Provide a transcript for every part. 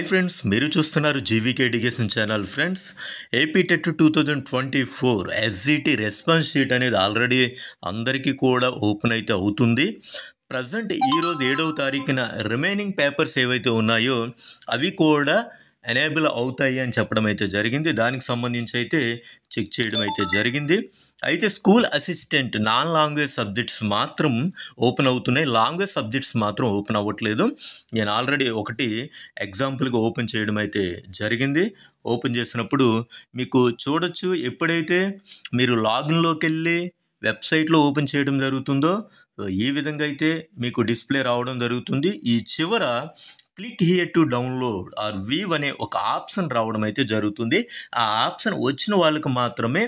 hi friends మీరు చూస్తున్నారు GVK education channel friends AP TET two thousand twenty four SGT response sheet అనేది already అందరికీ కూడా open అయితే అవుతుంది ప్రజెంట్ ఈరోజు ఏడవ తారీఖున రిమైనింగ్ పేపర్స్ ఏవైతే ఉన్నాయో అవి కూడా ఎనేబుల్ అవుతాయి అని చెప్పడం అయితే జరిగింది దానికి సంబంధించి అయితే చెక్ చేయడం అయితే జరిగింది అయితే school assistant non language subjects మాత్రం ఓపెన్ అవుతున్నాయి లాంగ్వేజ్ సబ్జెక్ట్స్ మాత్రం ఓపెన్ అవ్వట్లేదు నేను ఆల్రెడీ ఒకటి ఎగ్జాంపుల్గా ఓపెన్ చేయడం అయితే జరిగింది ఓపెన్ చేసినప్పుడు మీకు చూడొచ్చు ఎప్పుడైతే మీరు లాగిన్లోకి వెళ్ళి వెబ్సైట్లో ఓపెన్ చేయడం జరుగుతుందో ఏ విధంగా అయితే మీకు డిస్ప్లే రావడం జరుగుతుంది ఈ చివర click here to download or view అనే ఒక ఆప్షన్ రావడం అయితే జరుగుతుంది ఆ ఆప్షన్ వచ్చిన వాళ్ళకి మాత్రమే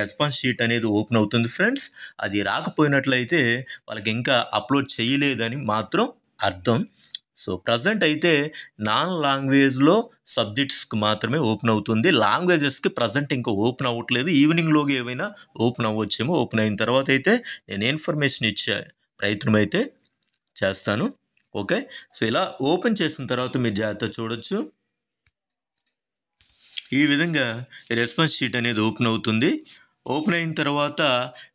రెస్పాన్స్ షీట్ అనేది ఓపెన్ అవుతుంది ఫ్రెండ్స్ అది రాకపోయినట్లయితే వాళ్ళకి ఇంకా అప్లోడ్ చేయలేదని మాత్రం అర్థం సో ప్రజెంట్ అయితే నాన్ లాంగ్వేజ్లో సబ్జెక్ట్స్కి మాత్రమే ఓపెన్ అవుతుంది లాంగ్వేజెస్కి ప్రజెంట్ ఇంకా ఓపెన్ అవ్వట్లేదు ఈవినింగ్లోకి ఏమైనా ఓపెన్ అవ్వచ్చేమో ఓపెన్ అయిన తర్వాత అయితే నేను ఇన్ఫర్మేషన్ ఇచ్చే ప్రయత్నం అయితే చేస్తాను ఓకే సో ఇలా ఓపెన్ చేసిన తర్వాత మీరు జాగ్రత్త చూడొచ్చు ఈ విధంగా రెస్పాన్స్ షీట్ అనేది ఓపెన్ అవుతుంది ఓపెన్ అయిన తర్వాత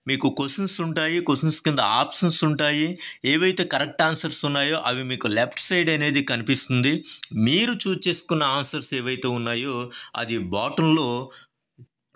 మీకు క్వశ్చన్స్ ఉంటాయి క్వశ్చన్స్ కింద ఆప్షన్స్ ఉంటాయి ఏవైతే కరెక్ట్ ఆన్సర్స్ ఉన్నాయో అవి మీకు లెఫ్ట్ సైడ్ అనేది కనిపిస్తుంది మీరు చూస్ చేసుకున్న ఆన్సర్స్ ఏవైతే ఉన్నాయో అది బాటంలో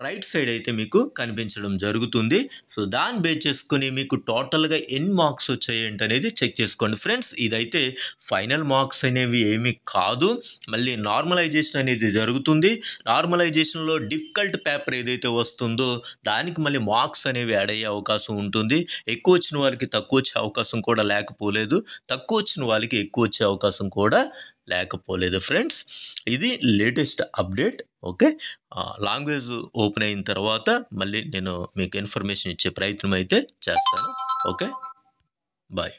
రైట్ సైడ్ అయితే మీకు కనిపించడం జరుగుతుంది సో దాన్ని బేస్ చేసుకుని మీకు టోటల్గా ఎన్ని మార్క్స్ వచ్చాయేంటి అనేది చెక్ చేసుకోండి ఫ్రెండ్స్ ఇదైతే ఫైనల్ మార్క్స్ అనేవి ఏమీ కాదు మళ్ళీ నార్మలైజేషన్ అనేది జరుగుతుంది నార్మలైజేషన్లో డిఫికల్ట్ పేపర్ ఏదైతే వస్తుందో దానికి మళ్ళీ మార్క్స్ అనేవి యాడ్ అయ్యే అవకాశం ఉంటుంది ఎక్కువ వచ్చిన వాళ్ళకి తక్కువ వచ్చే అవకాశం కూడా లేకపోలేదు తక్కువ వచ్చిన వాళ్ళకి ఎక్కువ వచ్చే అవకాశం కూడా లేకపోలేదు ఫ్రెండ్స్ ఇది latest update okay language open అయిన తర్వాత మళ్ళీ నేను మీకు ఇన్ఫర్మేషన్ ఇచ్చే ప్రయత్నం అయితే చేస్తాను ఓకే బాయ్